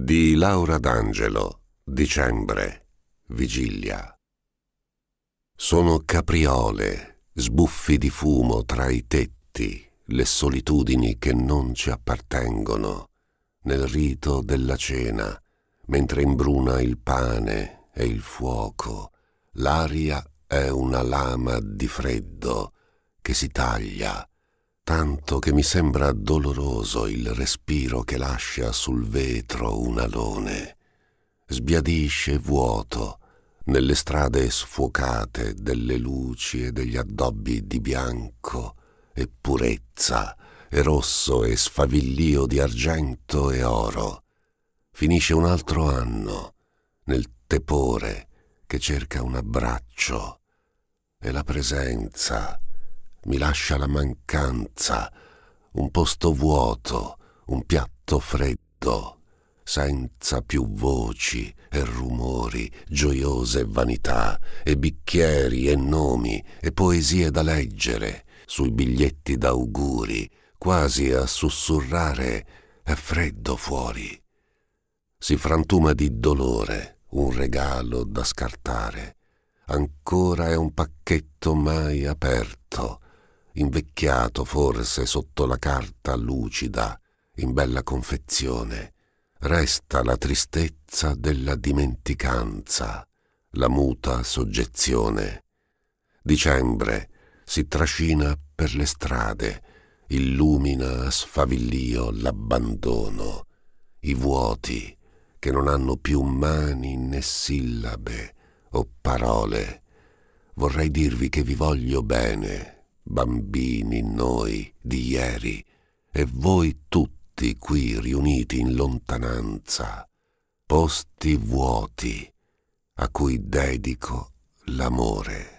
Di Laura D'Angelo, dicembre, vigilia. Sono capriole, sbuffi di fumo tra i tetti, le solitudini che non ci appartengono, nel rito della cena, mentre imbruna il pane e il fuoco, l'aria è una lama di freddo che si taglia tanto che mi sembra doloroso il respiro che lascia sul vetro un alone. Sbiadisce vuoto nelle strade sfocate delle luci e degli addobbi di bianco e purezza e rosso e sfavillio di argento e oro. Finisce un altro anno nel tepore che cerca un abbraccio e la presenza mi lascia la mancanza, un posto vuoto, un piatto freddo, senza più voci e rumori, gioiose vanità, e bicchieri e nomi, e poesie da leggere, sui biglietti d'auguri, quasi a sussurrare, è freddo fuori. Si frantuma di dolore un regalo da scartare. Ancora è un pacchetto mai aperto invecchiato forse sotto la carta lucida, in bella confezione, resta la tristezza della dimenticanza, la muta soggezione. Dicembre si trascina per le strade, illumina a sfavillio l'abbandono, i vuoti che non hanno più mani né sillabe o parole. Vorrei dirvi che vi voglio bene, bambini noi di ieri, e voi tutti qui riuniti in lontananza, posti vuoti a cui dedico l'amore.